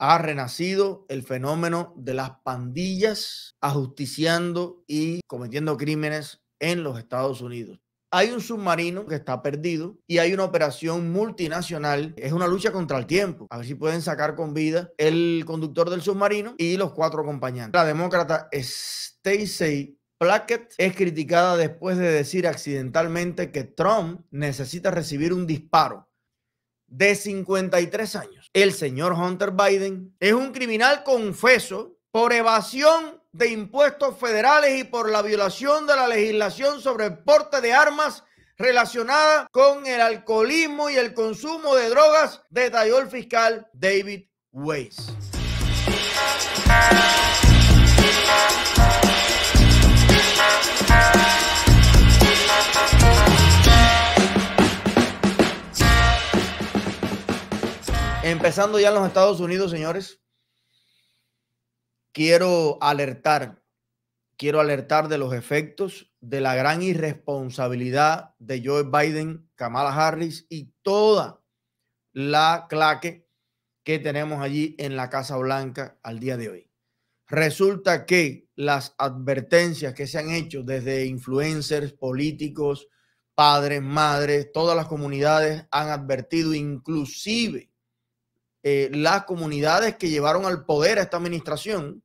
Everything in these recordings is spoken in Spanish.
ha renacido el fenómeno de las pandillas ajusticiando y cometiendo crímenes en los Estados Unidos. Hay un submarino que está perdido y hay una operación multinacional. Es una lucha contra el tiempo. A ver si pueden sacar con vida el conductor del submarino y los cuatro compañeros. La demócrata Stacey Plackett es criticada después de decir accidentalmente que Trump necesita recibir un disparo de 53 años el señor Hunter Biden es un criminal confeso por evasión de impuestos federales y por la violación de la legislación sobre el porte de armas relacionada con el alcoholismo y el consumo de drogas, detalló el fiscal David Weiss. Empezando ya en los Estados Unidos, señores, quiero alertar, quiero alertar de los efectos de la gran irresponsabilidad de Joe Biden, Kamala Harris y toda la claque que tenemos allí en la Casa Blanca al día de hoy. Resulta que las advertencias que se han hecho desde influencers, políticos, padres, madres, todas las comunidades han advertido inclusive eh, las comunidades que llevaron al poder a esta administración,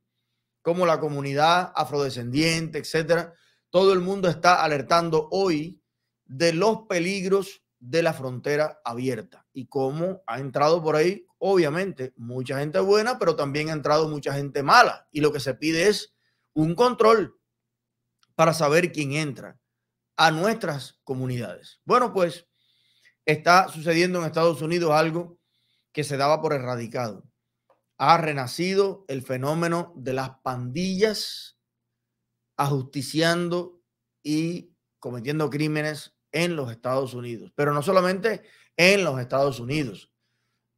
como la comunidad afrodescendiente, etcétera. Todo el mundo está alertando hoy de los peligros de la frontera abierta y cómo ha entrado por ahí, obviamente, mucha gente buena, pero también ha entrado mucha gente mala. Y lo que se pide es un control para saber quién entra a nuestras comunidades. Bueno, pues está sucediendo en Estados Unidos algo que se daba por erradicado. Ha renacido el fenómeno de las pandillas ajusticiando y cometiendo crímenes en los Estados Unidos. Pero no solamente en los Estados Unidos,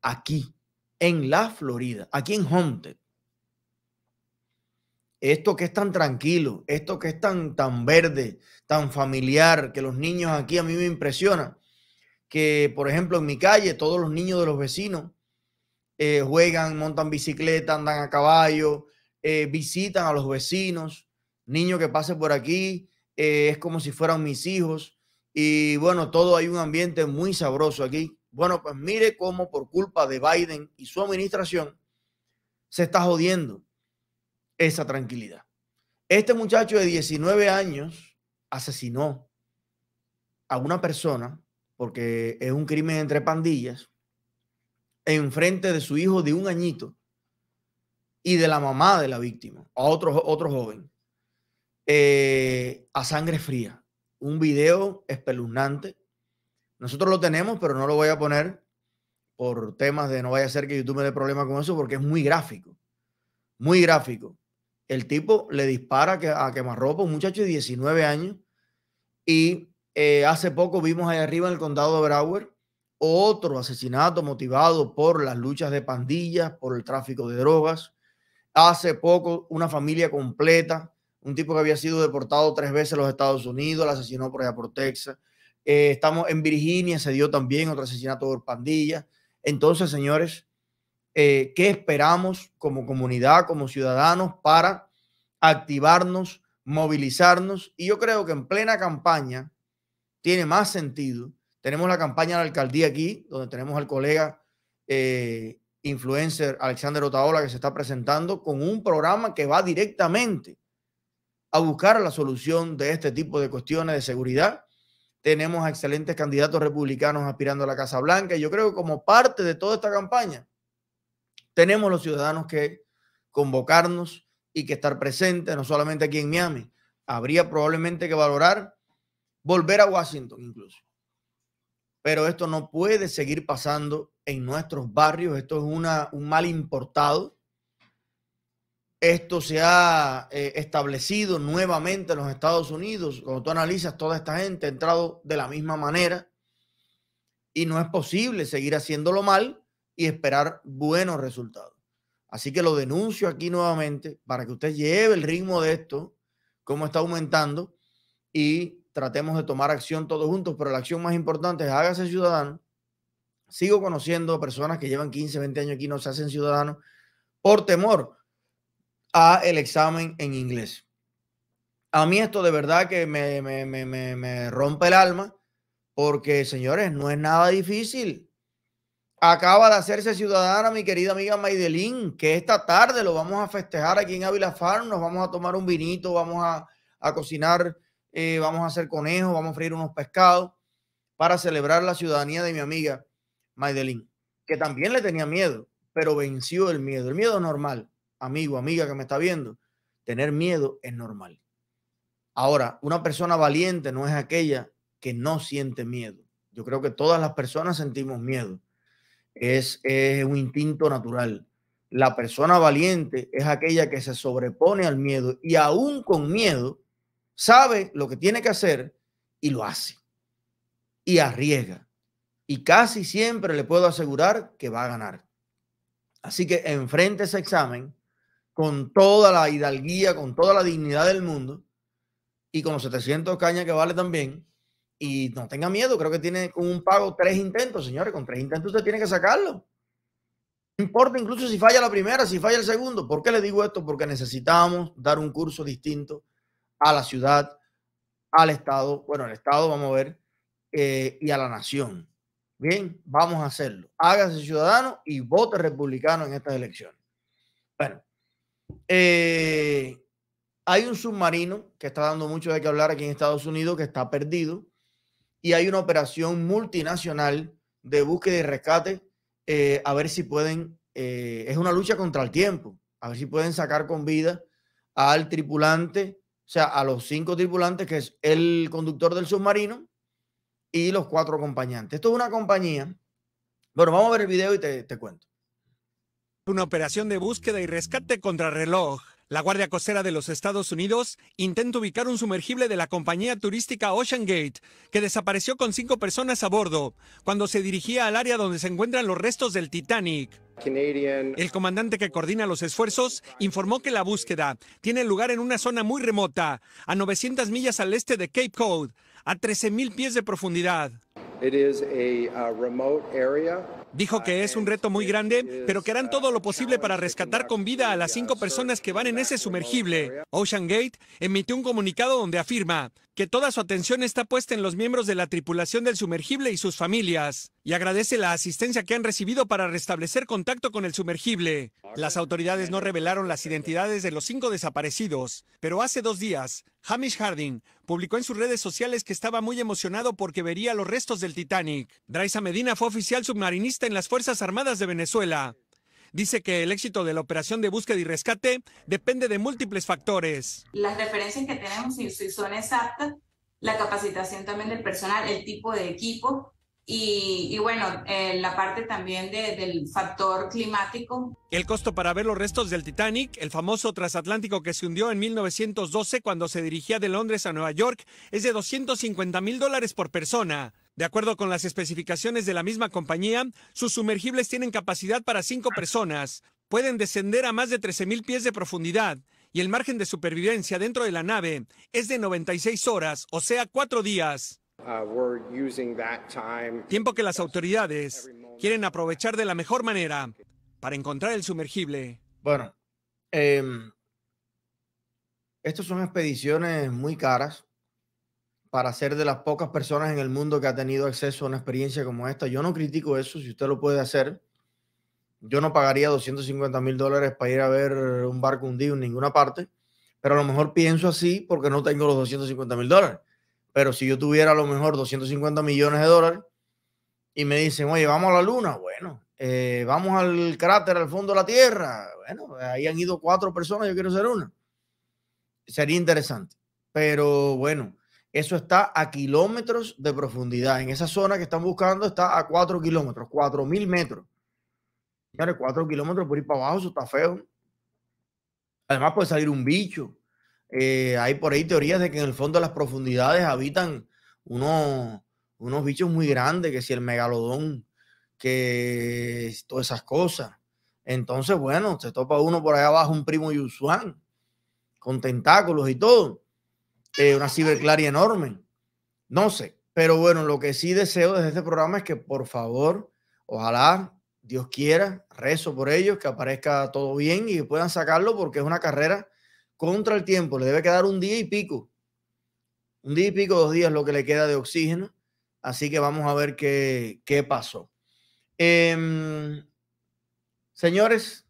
aquí, en la Florida, aquí en Homestead. Esto que es tan tranquilo, esto que es tan, tan verde, tan familiar, que los niños aquí a mí me impresionan que, por ejemplo, en mi calle todos los niños de los vecinos eh, juegan, montan bicicleta, andan a caballo, eh, visitan a los vecinos, niño que pase por aquí, eh, es como si fueran mis hijos. Y bueno, todo hay un ambiente muy sabroso aquí. Bueno, pues mire cómo por culpa de Biden y su administración se está jodiendo esa tranquilidad. Este muchacho de 19 años asesinó a una persona porque es un crimen entre pandillas, enfrente de su hijo de un añito y de la mamá de la víctima, a otro, joven, eh, a sangre fría. Un video espeluznante. Nosotros lo tenemos, pero no lo voy a poner por temas de no vaya a ser que YouTube me dé problema con eso, porque es muy gráfico. Muy gráfico. El tipo le dispara a quemarropa un muchacho de 19 años y eh, hace poco vimos ahí arriba en el condado de Brower otro asesinato motivado por las luchas de pandillas, por el tráfico de drogas. Hace poco una familia completa, un tipo que había sido deportado tres veces a los Estados Unidos, la asesinó por allá por Texas. Eh, estamos en Virginia, se dio también otro asesinato por pandillas. Entonces, señores, eh, ¿qué esperamos como comunidad, como ciudadanos para activarnos, movilizarnos? Y yo creo que en plena campaña, tiene más sentido. Tenemos la campaña de la alcaldía aquí, donde tenemos al colega eh, influencer Alexander Otaola que se está presentando con un programa que va directamente a buscar la solución de este tipo de cuestiones de seguridad. Tenemos a excelentes candidatos republicanos aspirando a la Casa Blanca y yo creo que como parte de toda esta campaña tenemos los ciudadanos que convocarnos y que estar presentes, no solamente aquí en Miami. Habría probablemente que valorar volver a Washington incluso. Pero esto no puede seguir pasando en nuestros barrios. Esto es una, un mal importado. Esto se ha eh, establecido nuevamente en los Estados Unidos. Cuando tú analizas, toda esta gente ha entrado de la misma manera. Y no es posible seguir haciéndolo mal y esperar buenos resultados. Así que lo denuncio aquí nuevamente para que usted lleve el ritmo de esto, cómo está aumentando y tratemos de tomar acción todos juntos, pero la acción más importante es hágase ciudadano. Sigo conociendo personas que llevan 15, 20 años aquí y no se hacen ciudadanos por temor a el examen en inglés. A mí esto de verdad que me, rompe el alma porque, señores, no es nada difícil. Acaba de hacerse ciudadana mi querida amiga Maidelín, que esta tarde lo vamos a festejar aquí en Ávila Farm, nos vamos a tomar un vinito, vamos a, a cocinar eh, vamos a hacer conejos, vamos a freír unos pescados para celebrar la ciudadanía de mi amiga Maidelín, que también le tenía miedo, pero venció el miedo. El miedo es normal, amigo, amiga que me está viendo. Tener miedo es normal. Ahora, una persona valiente no es aquella que no siente miedo. Yo creo que todas las personas sentimos miedo. Es, es un instinto natural. La persona valiente es aquella que se sobrepone al miedo y aún con miedo sabe lo que tiene que hacer y lo hace. Y arriesga. Y casi siempre le puedo asegurar que va a ganar. Así que enfrente ese examen con toda la hidalguía, con toda la dignidad del mundo y con los 700 cañas que vale también. Y no tenga miedo, creo que tiene un pago tres intentos, señores. Con tres intentos usted tiene que sacarlo. No importa incluso si falla la primera, si falla el segundo. ¿Por qué le digo esto? Porque necesitamos dar un curso distinto a la ciudad, al Estado, bueno, al Estado vamos a ver, eh, y a la nación. Bien, vamos a hacerlo. Hágase ciudadano y vote republicano en estas elecciones. Bueno, eh, hay un submarino que está dando mucho de qué hablar aquí en Estados Unidos que está perdido y hay una operación multinacional de búsqueda y rescate eh, a ver si pueden, es una lucha contra el tiempo, a ver si pueden sacar con vida al tripulante o sea, a los cinco tripulantes, que es el conductor del submarino y los cuatro acompañantes. Esto es una compañía. Bueno, vamos a ver el video y te, te cuento. Una operación de búsqueda y rescate contra reloj. La Guardia Costera de los Estados Unidos intenta ubicar un sumergible de la compañía turística Ocean Gate, que desapareció con cinco personas a bordo cuando se dirigía al área donde se encuentran los restos del Titanic. El comandante que coordina los esfuerzos informó que la búsqueda tiene lugar en una zona muy remota, a 900 millas al este de Cape Cod, a 13.000 pies de profundidad. Uh, Dijo que es un reto muy grande, pero que harán uh, todo lo posible para rescatar con vida a las cinco personas que van en ese sumergible. Ocean Gate emitió un comunicado donde afirma que toda su atención está puesta en los miembros de la tripulación del sumergible y sus familias, y agradece la asistencia que han recibido para restablecer contacto con el sumergible. Las autoridades no revelaron las identidades de los cinco desaparecidos, pero hace dos días, Hamish Harding, publicó en sus redes sociales que estaba muy emocionado porque vería los restos del Titanic. Draisa Medina fue oficial submarinista en las Fuerzas Armadas de Venezuela. Dice que el éxito de la operación de búsqueda y rescate depende de múltiples factores. Las referencias que tenemos, son exactas, la capacitación también del personal, el tipo de equipo, y, bueno, eh, la parte también del factor climático. El costo para ver los restos del Titanic, el famoso transatlántico que se hundió en 1912 cuando se dirigía de Londres a Nueva York, es de 250 mil dólares por persona. De acuerdo con las especificaciones de la misma compañía, sus sumergibles tienen capacidad para cinco personas, pueden descender a más de mil pies de profundidad y el margen de supervivencia dentro de la nave es de 96 horas, o sea, cuatro días. Uh, Tiempo que las autoridades quieren aprovechar de la mejor manera para encontrar el sumergible. Bueno, em, estas son expediciones muy caras para ser de las pocas personas en el mundo que ha tenido acceso a una experiencia como esta. Yo no critico eso, si usted lo puede hacer. Yo no pagaría 250 mil dólares para ir a ver un barco hundido en ninguna parte, pero a lo mejor pienso así porque no tengo los 250 mil dólares. Pero si yo tuviera a lo mejor 250 millones de dólares y me dicen, oye, vamos a la luna, bueno, eh, vamos al cráter, al fondo de la Tierra, bueno, ahí han ido cuatro personas, yo quiero ser una. Sería interesante. Pero bueno, eso está a kilómetros de profundidad. En esa zona que están buscando está a cuatro kilómetros, cuatro mil metros. Señores, cuatro kilómetros por ir para abajo, eso está feo. Además puede salir un bicho. Eh, hay por ahí teorías de que en el fondo de las profundidades habitan unos, unos bichos muy grandes, que si el megalodón, que todas esas cosas. Entonces, bueno, se topa uno por allá abajo, un primo Yusuan, con tentáculos y todo. Eh, una ciberclaria enorme. No sé, pero bueno, lo que sí deseo desde este programa es que por favor, ojalá Dios quiera, rezo por ellos, que aparezca todo bien y puedan sacarlo porque es una carrera contra el tiempo. Le debe quedar un día y pico. Un día y pico, dos días lo que le queda de oxígeno. Así que vamos a ver qué, pasó. Em, señores,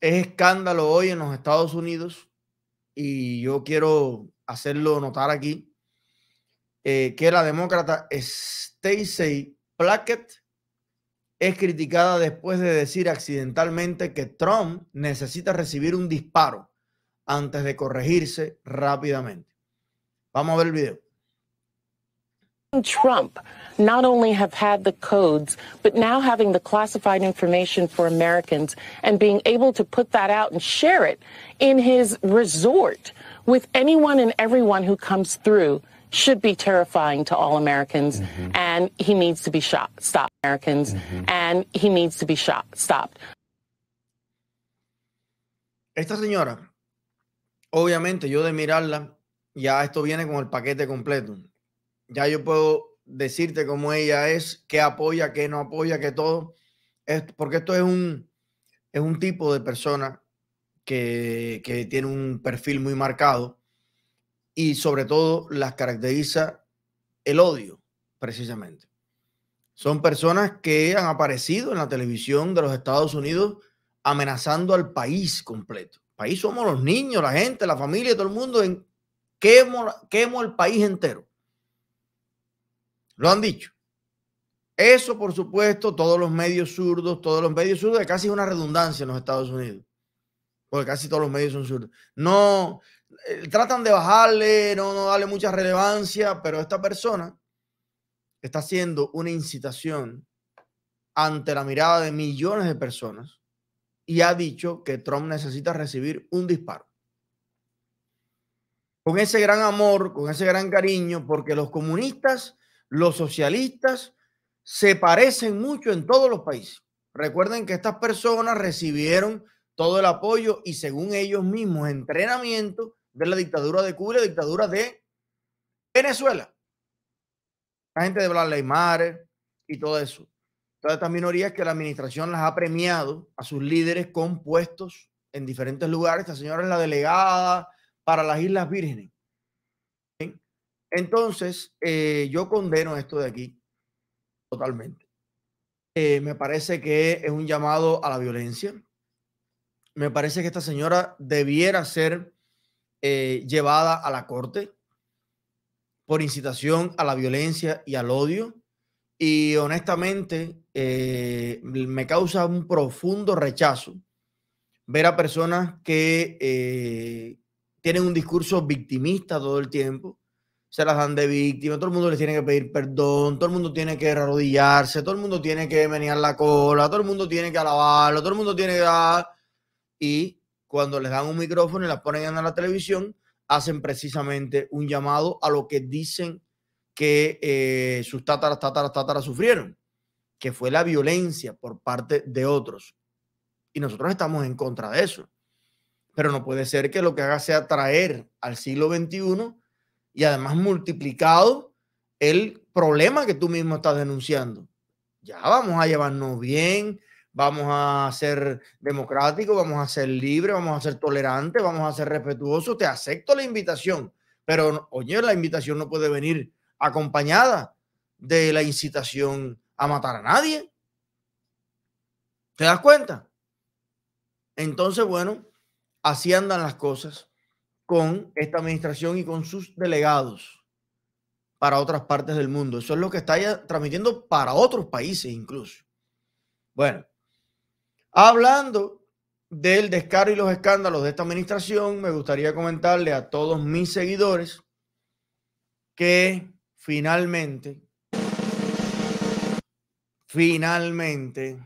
es escándalo hoy en los Estados Unidos y yo quiero hacerlo notar aquí eh, que la demócrata Stacey Plackett es criticada después de decir accidentalmente que Trump necesita recibir un disparo antes de corregirse rápidamente. Vamos a ver el video. Trump not only have had the codes, but now having the classified information for Americans and being able to put that out and share it in his resort with anyone and everyone who comes through should be terrifying to all Americans, mm-hmm. and he needs to be shot. Stop Americans, mm-hmm. and he needs to be shot. Stopped. Esta señora obviamente yo de mirarla, ya esto viene con el paquete completo. Ya yo puedo decirte cómo ella es, qué apoya, qué no apoya, qué todo. Es, porque esto es un, es un tipo de persona que, que tiene un perfil muy marcado y sobre todo las caracteriza el odio, precisamente. Son personas que han aparecido en la televisión de los Estados Unidos amenazando al país completo país somos los niños, la gente, la familia, todo el mundo. En, quemo, quemo el país entero. Lo han dicho. Eso, por supuesto, todos los medios zurdos, todos los medios zurdos, casi una redundancia en los Estados Unidos. Porque casi todos los medios son zurdos. No, eh, tratan de bajarle, no, no darle mucha relevancia, pero esta persona está haciendo una incitación ante la mirada de millones de personas y ha dicho que Trump necesita recibir un disparo. Con ese gran amor, con ese gran cariño, porque los comunistas, los socialistas se parecen mucho en todos los países. Recuerden que estas personas recibieron todo el apoyo y según ellos mismos entrenamiento de la dictadura de Cuba y la dictadura de Venezuela. La gente de Blas Leymar y todo eso todas estas minorías que la administración las ha premiado a sus líderes con puestos en diferentes lugares. Esta señora es la delegada para las Islas Vírgenes. Entonces, eh, yo condeno esto de aquí totalmente. Eh, me parece que es un llamado a la violencia. Me parece que esta señora debiera ser eh, llevada a la corte por incitación a la violencia y al odio y honestamente eh, me causa un profundo rechazo ver a personas que eh, tienen un discurso victimista todo el tiempo, se las dan de víctima, todo el mundo les tiene que pedir perdón, todo el mundo tiene que arrodillarse, todo el mundo tiene que menear la cola, todo el mundo tiene que alabarlo, todo el mundo tiene que dar... Y cuando les dan un micrófono y las ponen en la televisión, hacen precisamente un llamado a lo que dicen que eh, sus tataras, tataras, tataras sufrieron, que fue la violencia por parte de otros. Y nosotros estamos en contra de eso. Pero no puede ser que lo que haga sea traer al siglo XXI y además multiplicado el problema que tú mismo estás denunciando. Ya vamos a llevarnos bien, vamos a ser democráticos, vamos a ser libres, vamos a ser tolerantes, vamos a ser respetuosos. Te acepto la invitación, pero oye, la invitación no puede venir acompañada de la incitación a matar a nadie. ¿Te das cuenta? Entonces, bueno, así andan las cosas con esta administración y con sus delegados para otras partes del mundo. Eso es lo que está transmitiendo para otros países incluso. Bueno, hablando del descaro y los escándalos de esta administración, me gustaría comentarle a todos mis seguidores que finalmente, finalmente,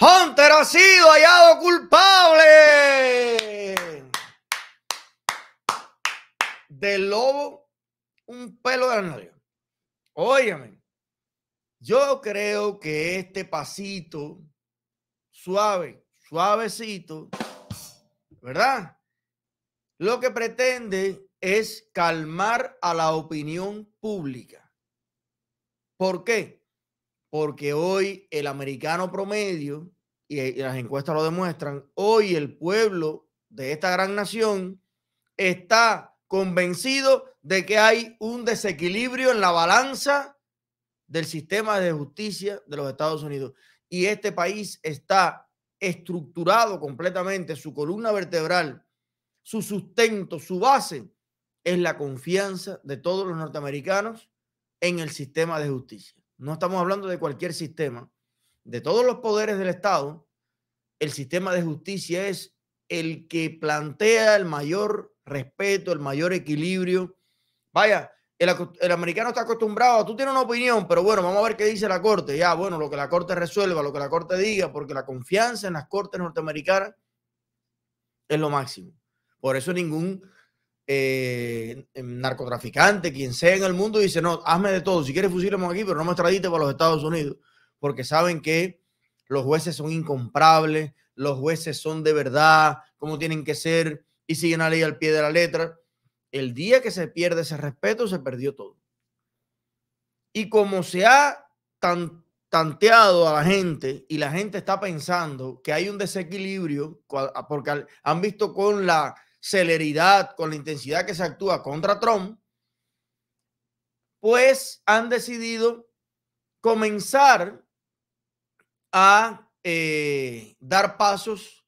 Hunter ha sido hallado culpable del lobo un pelo de la nariz. Óyeme. yo creo que este pasito suave, suavecito, ¿verdad? Lo que pretende es calmar a la opinión pública. ¿Por qué? Porque hoy el americano promedio, eh, y las encuestas lo demuestran, hoy el pueblo de esta gran nación está convencido de que hay un desequilibrio en la balanza del sistema de justicia de los Estados Unidos. Y este país está estructurado completamente, su columna vertebral, su sustento, su base es la confianza de todos los norteamericanos en el sistema de justicia. No estamos hablando de cualquier sistema. De todos los poderes del Estado, el sistema de justicia es el que plantea el mayor respeto, el mayor equilibrio. Vaya, el, americano está acostumbrado, tú tienes una opinión, pero bueno, vamos a ver qué dice la Corte. Ya, bueno, lo que la Corte resuelva, lo que la Corte diga, porque la confianza en las Cortes norteamericanas es lo máximo. Por eso ningún eh, narcotraficante, quien sea en el mundo, dice, no, hazme de todo, si quieres fusilemos aquí, pero no me tradite para los Estados Unidos, porque saben que los jueces son incomprables, los jueces son de verdad, como tienen que ser, y siguen la ley al pie de la letra. El día que se pierde ese respeto, se perdió todo. Y como se ha tanteado a la gente y la gente está pensando que hay un desequilibrio, porque han visto con la celeridad, con la intensidad que se actúa contra Trump, pues han decidido comenzar a eh, dar pasos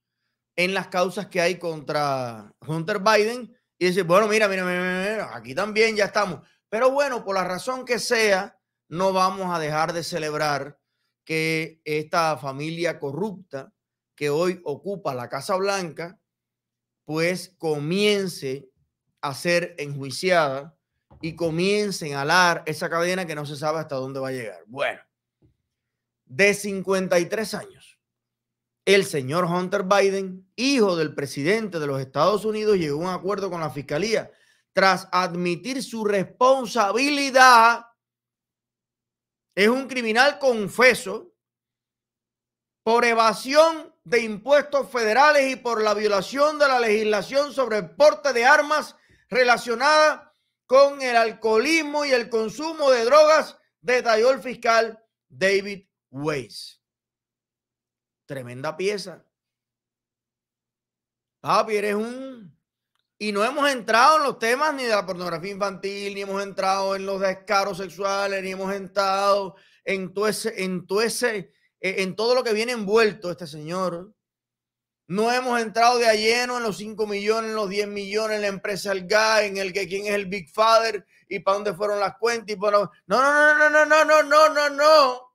en las causas que hay contra Hunter Biden y decir, bueno, mira, mira, mira, mira, aquí también ya estamos. Pero bueno, por la razón que sea, no vamos a dejar de celebrar que esta familia corrupta que hoy ocupa la Casa Blanca pues comience a ser enjuiciada y comiencen a alar esa cadena que no se sabe hasta dónde va a llegar. Bueno, de 53 años, el señor Hunter Biden, hijo del presidente de los Estados Unidos, llegó a un acuerdo con la fiscalía tras admitir su responsabilidad. Es un criminal confeso por evasión de impuestos federales y por la violación de la legislación sobre el porte de armas relacionada con el alcoholismo y el consumo de drogas, detalló el fiscal David Weiss. Tremenda pieza. Papi, es un... Y no hemos entrado en los temas ni de la pornografía infantil, ni hemos entrado en los descaros sexuales, ni hemos entrado en todo ese, en todo ese, eh, en todo lo que viene envuelto este señor. No hemos entrado de a lleno en los 5 millones, en los 10 millones, en la empresa El en el que quién es el Big Father y para dónde fueron las cuentas. Y para... No, no, no, no, no, no, no, no, no.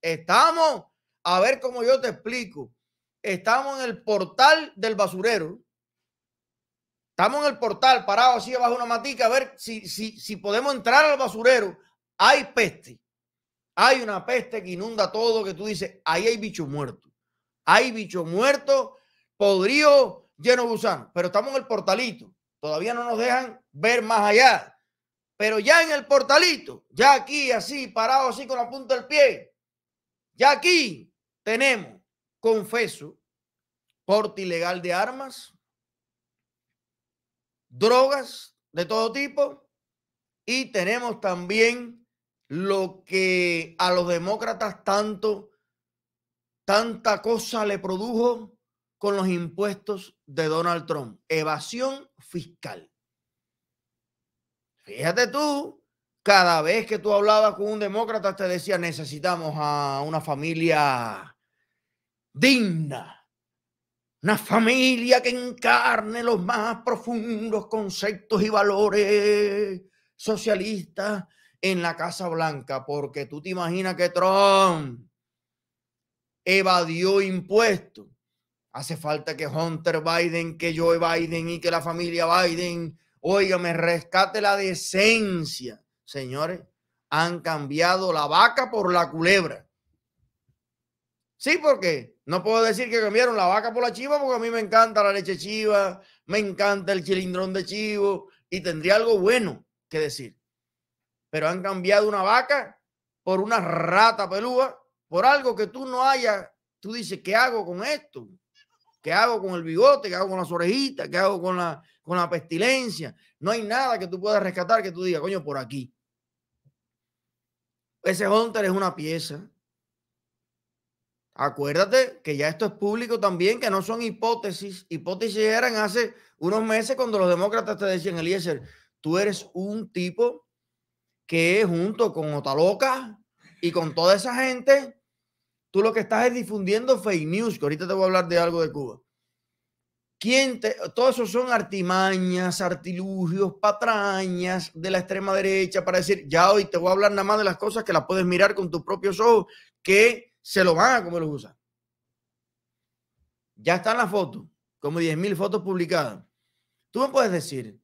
Estamos, a ver cómo yo te explico. Estamos en el portal del basurero. Estamos en el portal, parado así abajo una matica, a ver si, si, si podemos entrar al basurero. Hay peste hay una peste que inunda todo, que tú dices, ahí hay bicho muerto, Hay bicho muerto, podrido, lleno de Pero estamos en el portalito. Todavía no nos dejan ver más allá. Pero ya en el portalito, ya aquí, así, parado así con la punta del pie, ya aquí tenemos, confeso, porte ilegal de armas, drogas de todo tipo y tenemos también lo que a los demócratas tanto, tanta cosa le produjo con los impuestos de Donald Trump. Evasión fiscal. Fíjate tú, cada vez que tú hablabas con un demócrata te decía, necesitamos a una familia digna, una familia que encarne los más profundos conceptos y valores socialistas en la Casa Blanca, porque tú te imaginas que Trump evadió impuestos. Hace falta que Hunter Biden, que Joe Biden y que la familia Biden, oiga, me rescate la decencia. Señores, han cambiado la vaca por la culebra. Sí, porque no puedo decir que cambiaron la vaca por la chiva, porque a mí me encanta la leche chiva, me encanta el chilindrón de chivo y tendría algo bueno que decir pero han cambiado una vaca por una rata pelúa, por algo que tú no hayas, tú dices, ¿qué hago con esto? ¿Qué hago con el bigote? ¿Qué hago con las orejitas? ¿Qué hago con la, con la pestilencia? No hay nada que tú puedas rescatar que tú digas, coño, por aquí. Ese Hunter es una pieza. Acuérdate que ya esto es público también, que no son hipótesis. Hipótesis eran hace unos meses cuando los demócratas te decían, Eliezer, tú eres un tipo que junto con loca y con toda esa gente, tú lo que estás es difundiendo fake news, que ahorita te voy a hablar de algo de Cuba. ¿Quién te, todo eso son artimañas, artilugios, patrañas de la extrema derecha para decir, ya hoy te voy a hablar nada más de las cosas que las puedes mirar con tus propios ojos, que se lo van a comer los usan. Ya están las fotos, como 10.000 fotos publicadas. Tú me puedes decir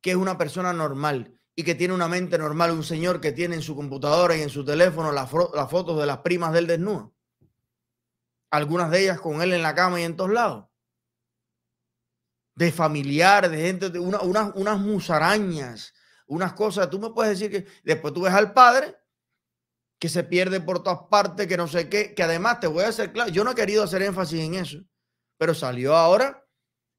que es una persona normal, y que tiene una mente normal un señor que tiene en su computadora y en su teléfono las, fotos de las primas del desnudo. Algunas de ellas con él en la cama y en todos lados. De familiares, de gente, de unas, unas musarañas, unas cosas. Tú me puedes decir que después tú ves al padre que se pierde por todas partes, que no sé qué, que además te voy a hacer claro, yo no he querido hacer énfasis en eso, pero salió ahora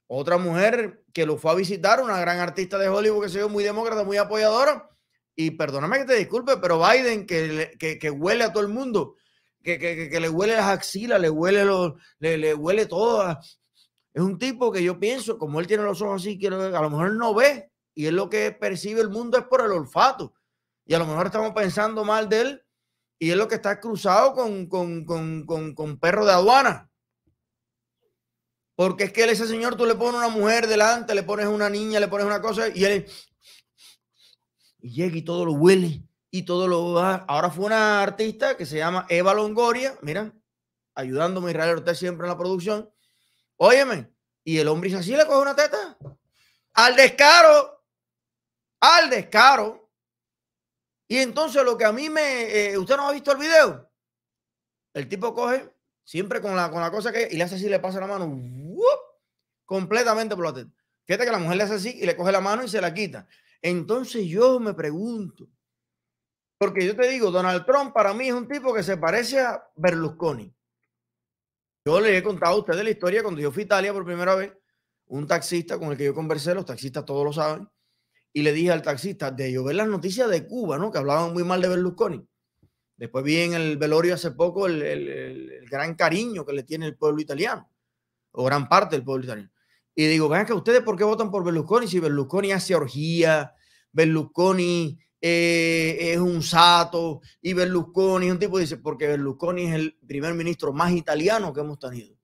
otra mujer que lo fue a visitar, una gran artista de Hollywood que se vio muy demócrata, muy apoyadora. Y perdóname que te disculpe, pero Biden, que, huele a todo el mundo, que, le huele las axilas, le huele, los, le, huele todo. Es un tipo que yo pienso, como él tiene los ojos así, que a lo mejor no ve. Y es lo que percibe el mundo es por el olfato. Y a lo mejor estamos pensando mal de él. Y es lo que está cruzado con, con, con, con perro de aduana porque es que ese señor tú le pones una mujer delante, le pones una niña, le pones una cosa y él y llega y todo lo huele y todo lo Ahora fue una artista que se llama Eva Longoria, mira, ayudándome Israel usted siempre en la producción. Óyeme, y el hombre dice así, le coge una teta. Al descaro, al descaro. Y entonces lo que a mí me... Eh, ¿Usted no ha visto el video? El tipo coge Siempre con la, con la cosa que. Y le hace así, le pasa la mano. Completamente por Fíjate que la mujer le hace así y le coge la mano y se la quita. Entonces yo me pregunto. Porque yo te digo, Donald Trump para mí es un tipo que se parece a Berlusconi. Yo le he contado a ustedes la historia cuando yo fui a Italia por primera vez. Un taxista con el que yo conversé, los taxistas todos lo saben. Y le dije al taxista, de yo ver las noticias de Cuba, ¿no? Que hablaban muy mal de Berlusconi. Después vi en el velorio hace poco el, gran cariño que le tiene el pueblo italiano, o gran parte del pueblo italiano. Y digo, vean que ustedes por qué votan por Berlusconi si Berlusconi hace orgía, Berlusconi eh, es un sato y Berlusconi es un tipo, dice, porque Berlusconi es el primer ministro más italiano que hemos tenido.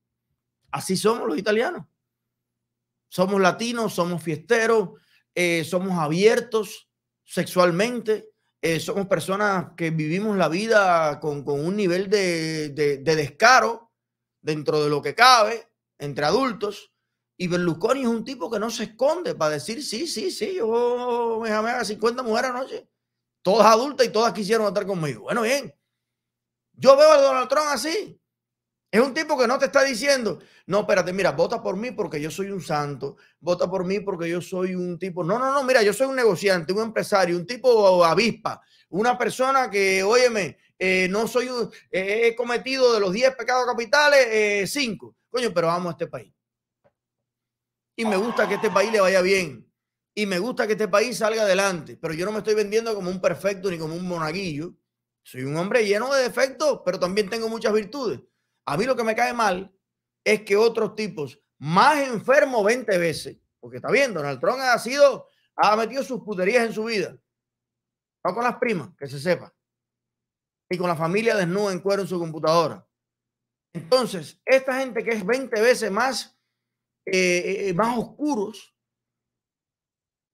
Así somos los italianos. Somos latinos, somos fiesteros, eh, somos abiertos sexualmente, eh, somos personas que vivimos la vida con, un nivel de, de, descaro dentro de lo que cabe, entre adultos. Y Berlusconi es un tipo que no se esconde para decir, sí, sí, sí, yo me llamé a 50 mujeres anoche, todas adultas y todas quisieron estar conmigo. Bueno, bien, yo veo a Donald Trump así. Es un tipo que no te está diciendo, no, espérate, mira, vota por mí porque yo soy un santo, vota por mí porque yo soy un tipo, no, no, no, mira, yo soy un negociante, un empresario, un tipo avispa, una persona que, óyeme, eh, no soy, un, he cometido de los 10 pecados capitales 5, eh, coño, pero amo a este país. Y me gusta que este país le vaya bien. Y me gusta que este país salga adelante. Pero yo no me estoy vendiendo como un perfecto ni como un monaguillo. Soy un hombre lleno de defectos, pero también tengo muchas virtudes. A mí lo que me cae mal es que otros tipos más enfermos 20 veces, porque está bien, Donald Trump ha sido, ha metido sus puterías en su vida. No con las primas, que se sepa. Y con la familia desnuda en cuero en su computadora. Entonces, esta gente que es 20 veces más, eh, eh, eh, más oscuros,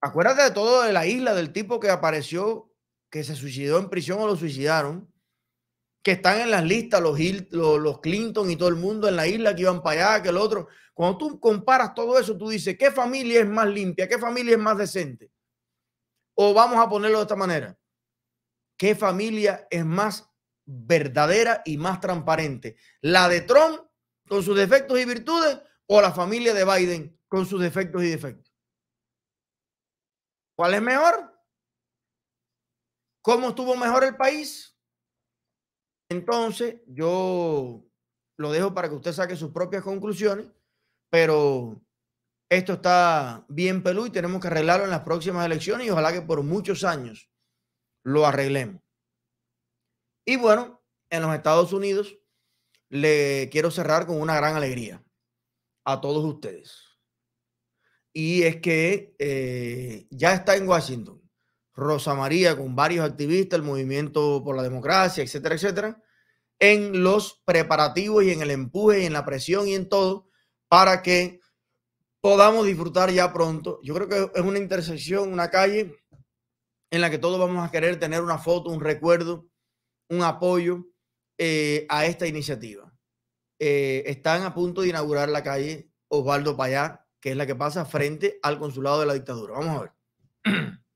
acuérdate de todo de la isla del tipo que apareció, que se suicidó en prisión o lo suicidaron, que están en las listas, los, Clinton y todo el mundo en la isla que iban para allá, que el otro. Cuando tú comparas todo eso, tú dices, ¿qué familia es más limpia? ¿Qué familia es más decente? O vamos a ponerlo de esta manera, ¿qué familia es más verdadera y más transparente? ¿La de Trump con sus defectos y virtudes o la familia de Biden con sus defectos y defectos? ¿Cuál es mejor? ¿Cómo estuvo mejor el país? Entonces, yo lo dejo para que usted saque sus propias conclusiones, pero esto está bien pelú y tenemos que arreglarlo en las próximas elecciones y ojalá que por muchos años lo arreglemos. Y bueno, en los Estados Unidos le quiero cerrar con una gran alegría a todos ustedes. Y es que eh, ya está en Washington Rosa María con varios activistas, el movimiento por la democracia, etcétera, etcétera, en los preparativos y en el empuje y en la presión y en todo para que podamos disfrutar ya pronto. Yo creo que es una intersección, una calle en la que todos vamos a querer tener una foto, un recuerdo, un apoyo eh, a esta iniciativa. Eh, están a punto de inaugurar la calle Osvaldo Payá, que es la que pasa frente al consulado de la dictadura. Vamos a ver.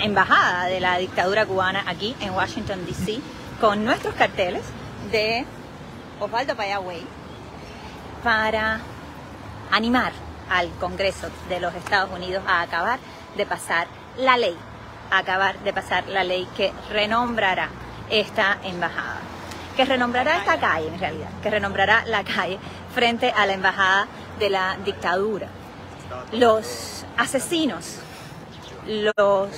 embajada de la dictadura cubana aquí en Washington, D.C., con nuestros carteles de Osvaldo Payaway para animar al Congreso de los Estados Unidos a acabar de pasar la ley, a acabar de pasar la ley que renombrará esta embajada, que renombrará esta calle en realidad, que renombrará la calle frente a la embajada de la dictadura. Los asesinos los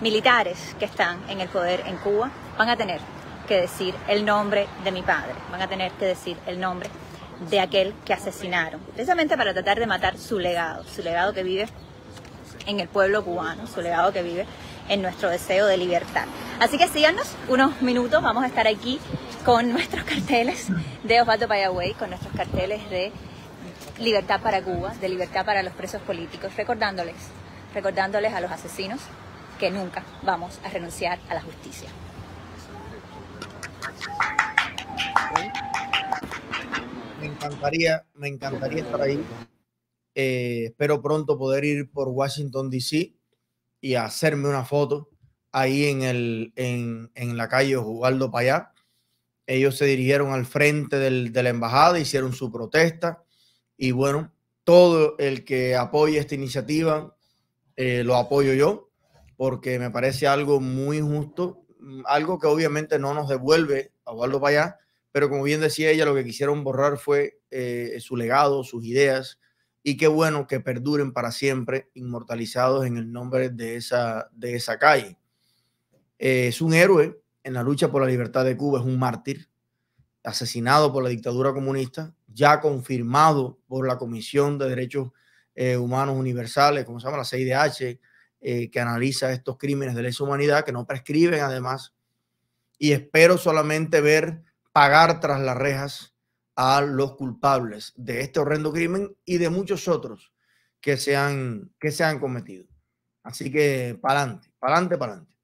militares que están en el poder en Cuba van a tener que decir el nombre de mi padre, van a tener que decir el nombre de aquel que asesinaron, precisamente para tratar de matar su legado, su legado que vive en el pueblo cubano, su legado que vive en nuestro deseo de libertad. Así que síganos unos minutos, vamos a estar aquí con nuestros carteles de Osvaldo Payagüey, con nuestros carteles de libertad para Cuba, de libertad para los presos políticos, recordándoles recordándoles a los asesinos que nunca vamos a renunciar a la justicia. Me encantaría, me encantaría estar ahí. Eh, espero pronto poder ir por Washington, D.C. y hacerme una foto ahí en, el, en, en la calle Osvaldo Payá. Ellos se dirigieron al frente de la embajada, hicieron su protesta y bueno, todo el que apoye esta iniciativa, eh, lo apoyo yo, porque me parece algo muy justo, mm, algo que obviamente no nos devuelve a Waldo para pero como bien decía ella, lo que quisieron borrar fue eh, su legado, sus ideas, y qué bueno que perduren para siempre, inmortalizados en el nombre de esa, de esa calle. Eh, es un héroe en la lucha por la libertad de Cuba, es un mártir, asesinado por la dictadura comunista, ya confirmado por la Comisión de Derechos Humanos eh, humanos universales, como se llama la CIDH, eh, que analiza estos crímenes de lesa humanidad, que no prescriben además, y espero solamente ver pagar tras las rejas a los culpables de este horrendo crimen y de muchos otros que se han, que se han cometido. Así que para adelante, para adelante, para adelante.